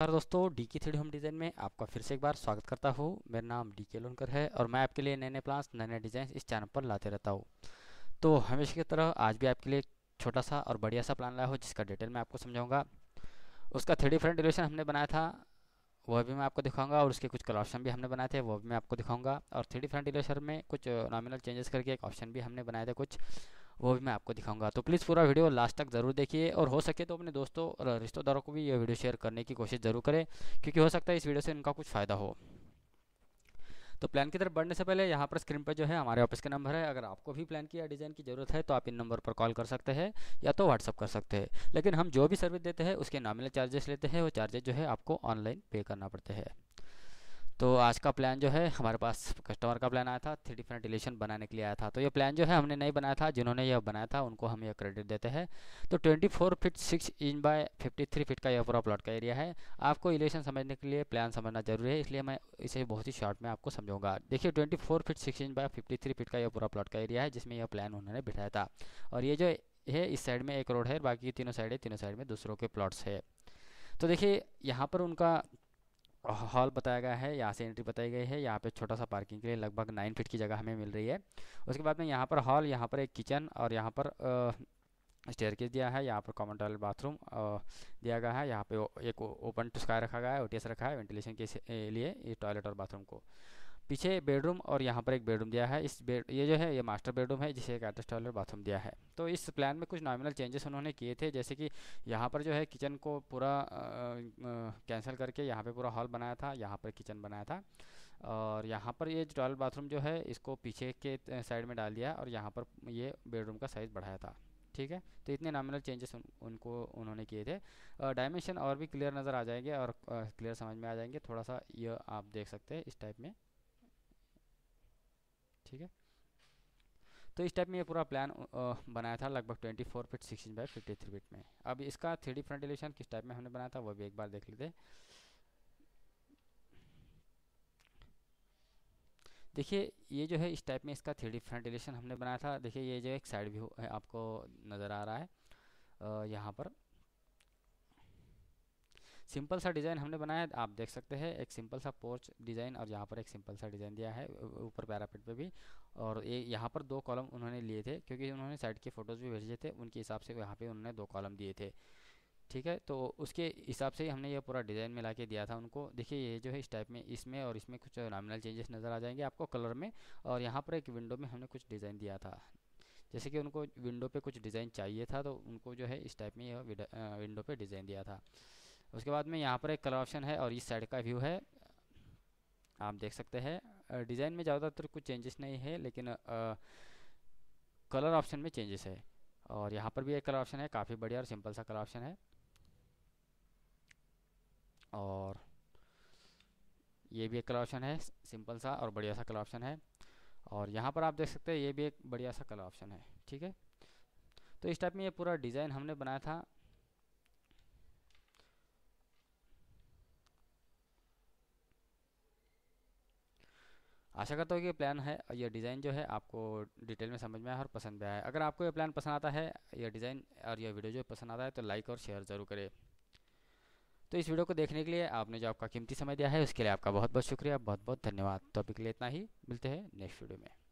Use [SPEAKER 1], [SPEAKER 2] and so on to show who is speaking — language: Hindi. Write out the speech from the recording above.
[SPEAKER 1] नमस्कार दोस्तों डी के थ्री होम डिज़ाइन में आपका फिर से एक बार स्वागत करता हूँ मेरा नाम डी के लोनकर है और मैं आपके लिए नए नए प्लान्स नए नए डिज़ाइन इस चैनल पर लाते रहता हूँ तो हमेशा की तरह आज भी आपके लिए छोटा सा और बढ़िया सा प्लान लाया हो जिसका डिटेल मैं आपको समझाऊंगा उसका थ्री फ्रंट डिलेशन हमने बनाया था वह भी मैं आपको दिखाऊंगा और उसके कुछ कलर ऑप्शन भी हमने बनाए थे वो भी मैं आपको दिखाऊंगा और थ्री फ्रंट डिलेशन में कुछ नॉमिनल चेंजेस करके एक ऑप्शन भी हमने बनाए थे कुछ वो भी मैं आपको दिखाऊंगा तो प्लीज़ पूरा वीडियो लास्ट तक ज़रूर देखिए और हो सके तो अपने दोस्तों और रिश्तेदारों को भी ये वीडियो शेयर करने की कोशिश ज़रूर करें क्योंकि हो सकता है इस वीडियो से इनका कुछ फ़ायदा हो तो प्लान की तरफ बढ़ने से पहले यहाँ पर स्क्रीन पर जो है हमारे ऑफिस का नंबर है अगर आपको भी प्लान की या डिज़ाइन की ज़रूरत है तो आप इन नंबर पर कॉल कर सकते हैं या तो व्हाट्सअप कर सकते हैं लेकिन हम जो भी सर्विस देते हैं उसके नॉमिनल चार्जेस लेते हैं वो चार्जेस जो है आपको ऑनलाइन पे करना पड़ते हैं तो आज का प्लान जो है हमारे पास कस्टमर का प्लान आया था थ्री डिफरेंट डिलेशन बनाने के लिए आया था तो ये प्लान जो है हमने नहीं बनाया था जिन्होंने यह बनाया था उनको हम यह क्रेडिट देते हैं तो 24 feet six inch by 53 feet का यह पूरा प्लॉट का एरिया है आपको इलेशन समझने के लिए प्लान समझना जरूरी है इसलिए मैं इसे बहुत ही शॉर्ट में आपको समझूंगा देखिए twenty four feet six inch by fifty feet का यह पूरा प्लॉट का एरिया है जिसमें यह प्लान उन्होंने बिठाया था और ये जो है इस साइड में एक रोड है बाकी तीनों साइड है तीनों साइड में दूसरों के प्लॉट्स है तो देखिए यहाँ पर उनका हॉल बताया गया है यहाँ से एंट्री बताई गई है यहाँ पे छोटा सा पार्किंग के लिए लगभग नाइन फीट की जगह हमें मिल रही है उसके बाद में यहाँ पर हॉल यहाँ पर एक किचन और यहाँ पर स्टेयर दिया है यहाँ पर कॉमन टॉयलेट बाथरूम दिया गया है यहाँ पे एक ओपन टू स्काई रखा गया है ओ रखा है वेंटिलेशन के लिए ये टॉयलेट और बाथरूम को पीछे बेडरूम और यहाँ पर एक बेडरूम दिया है इस बेड ये जो है ये मास्टर बेडरूम है जिसे एक अटैच टॉयलेट बाथरूम दिया है तो इस प्लान में कुछ नॉमिनल चेंजेस उन्होंने किए थे जैसे कि यहाँ पर जो है किचन को पूरा कैंसिल करके यहाँ पर पूरा हॉल बनाया था यहाँ पर किचन बनाया था और यहाँ पर ये टॉयलेट बाथरूम जो है इसको पीछे के साइड में डाल दिया और यहाँ पर ये बेडरूम का साइज़ बढ़ाया था ठीक है तो इतने नॉमिनल चेंजेस उन, उनको उन्होंने किए थे डायमेंशन और भी क्लियर नज़र आ जाएंगे और क्लियर समझ में आ जाएंगे थोड़ा सा ये आप देख सकते हैं इस टाइप में ठीक है तो इस टाइप में ये पूरा प्लान बनाया था लगभग 24 four feet six inch by fifty three feet में अब इसका थ्री डी फ्रंट एलिवेशन किस टाइप में हमने बनाया था वो भी एक बार देख लेते देखिए ये जो है इस टाइप में इसका थ्री डी फ्रंट एलिवेशन हमने बनाया था देखिए ये जो एक साइड व्यू है आपको नज़र आ रहा है यहाँ पर सिंपल सा डिज़ाइन हमने बनाया आप देख सकते हैं एक सिंपल सा पोर्च डिज़ाइन और यहाँ पर एक सिंपल सा डिज़ाइन दिया है ऊपर पैरापेट पे भी और ये यहाँ पर दो कॉलम उन्होंने लिए थे क्योंकि उन्होंने साइड के फ़ोटोज़ भी भेजे थे उनके हिसाब से यहाँ पर उन्होंने दो कॉलम दिए थे ठीक है तो उसके हिसाब से ही हमने ये पूरा डिज़ाइन मिला के दिया था उनको देखिए ये जो है इस टाइप में इसमें और इसमें कुछ नॉमिनल चेंजेस नज़र आ जाएंगे आपको कलर में और यहाँ पर एक विंडो में हमने कुछ डिज़ाइन दिया था जैसे कि उनको विंडो पे कुछ डिज़ाइन चाहिए था तो उनको जो है इस टाइप में यह विंडो पे डिज़ाइन दिया था उसके बाद में यहाँ पर एक कलर ऑप्शन है और इस साइड का व्यू है आप देख सकते हैं डिज़ाइन में ज़्यादातर कुछ चेंजेस नहीं है लेकिन कलर ऑप्शन में चेंजेस है और यहाँ पर भी एक कलर ऑप्शन है काफ़ी बढ़िया और सिंपल सा कलर ऑप्शन है और ये भी एक कलर ऑप्शन है सिंपल सा और बढ़िया सा कलर ऑप्शन है और यहाँ पर आप देख सकते हैं ये भी एक बढ़िया सा कलर ऑप्शन है ठीक है तो इस टाइप में ये पूरा डिज़ाइन हमने बनाया था आशा करता हूँ कि प्लान है यह डिज़ाइन जो है आपको डिटेल में समझ में आया और पसंद भी आया अगर आपको यह प्लान पसंद आता है यह डिज़ाइन और यह वीडियो जो पसंद आता है तो लाइक और शेयर ज़रूर करें तो इस वीडियो को देखने के लिए आपने जो आपका कीमती समय दिया है उसके लिए आपका बहुत बहुत शुक्रिया बहुत बहुत धन्यवाद तो अभी के लिए इतना ही मिलते हैं नेक्स्ट वीडियो में